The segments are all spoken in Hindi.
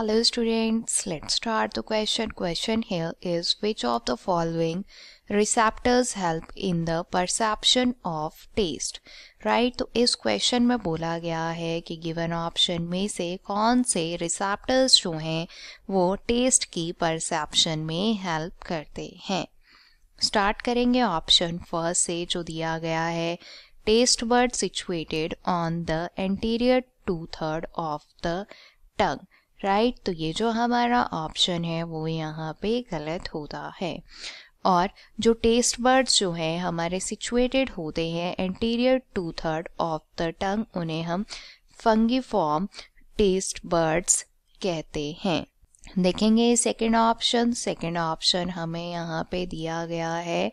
Hello students, let's start the question. Question here is which of the following receptors help in the perception of taste right तो इस क्वेश्चन में बोला गया है कि गिवन ऑप्शन में से कौन से रिसेप्टर्स जो हैं वो टेस्ट की परसेप्शन में हेल्प करते हैं स्टार्ट करेंगे ऑप्शन फर्स्ट से जो दिया गया है taste bud situated on the anterior two third of the tongue right right? तो ये जो हमारा ऑप्शन है वो यहाँ पे गलत होता है और जो टेस्ट बर्ड्स जो है हमारे सिचुएटेड होते हैं anterior two third of the tongue उन्हें हम फंगी फॉर्म टेस्ट बर्ड्स कहते हैं देखेंगे सेकेंड ऑप्शन सेकेंड ऑप्शन हमें यहाँ पे दिया गया है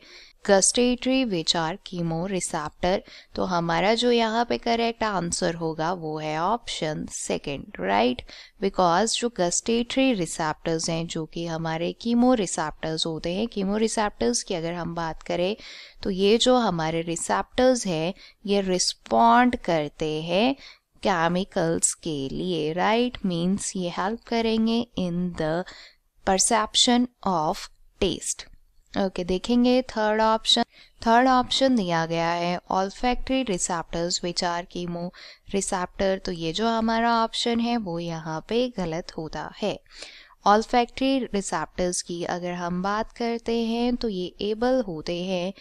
gustatory which are chemoreceptor तो हमारा जो यहाँ पे करेक्ट आंसर होगा वो है ऑप्शन सेकेंड राइट बिकॉज जो गस्टेटरी रिसेप्टर्स हैं जो कि हमारे कीमो रिसेप्टर्स होते हैं कीमो रिसेप्टर्स की अगर हम बात करें तो ये जो हमारे रिसेप्टर्स हैं ये रिस्पॉन्ड करते हैं केमिकल्स के लिए राइट मीन्स ये हेल्प करेंगे in the perception of taste okay देखेंगे थर्ड ऑप्शन थर्ड ऑप्शन दिया गया है olfactory receptors which are chemoreceptor तो ये जो हमारा ऑप्शन है वो यहाँ पे गलत होता है ऑल फैक्ट्री रिसेप्टर्स की अगर हम बात करते हैं तो ये एबल होते हैं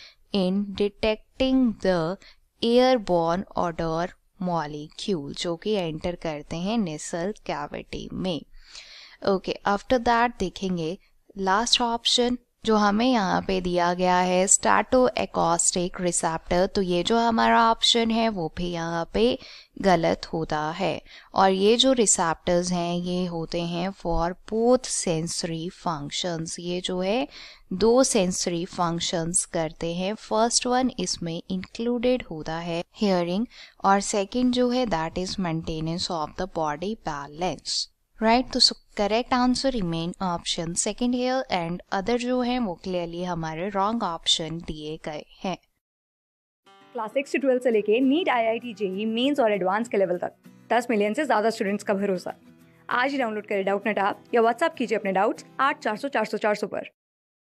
in detecting the airborne odour molecule जो कि एंटर करते हैं नेसल कैविटी में ओके आफ्टर दैट देखेंगे लास्ट ऑप्शन जो हमें यहाँ पे दिया गया है स्टार्टो एकॉस्टिक रिसेप्टर तो ये जो हमारा ऑप्शन है वो भी यहाँ पे गलत होता है और ये जो रिसेप्टर्स हैं ये होते हैं फॉर बोथ सेंसरी फंक्शंस ये जो है दो सेंसरी फंक्शंस करते हैं फर्स्ट वन इसमें इंक्लूडेड होता है हियरिंग और सेकंड जो है that is maintenance of the body balance right तो correct answer remain option second here and other जो है वो क्लियरली हमारे रॉन्ग ऑप्शन दिए गए हैं क्लास सिक्स से ट्वेल्थ से लेके NEET I I T JEE mains और एडवांस के लेवल तक दस मिलियन से ज्यादा स्टूडेंट्स का भरोसा आज ही डाउनलोड करें डाउट नेट आप या व्हाट्सअप कीजिए अपने डाउट्स आठ चार सौ चार सौ चार सौ पर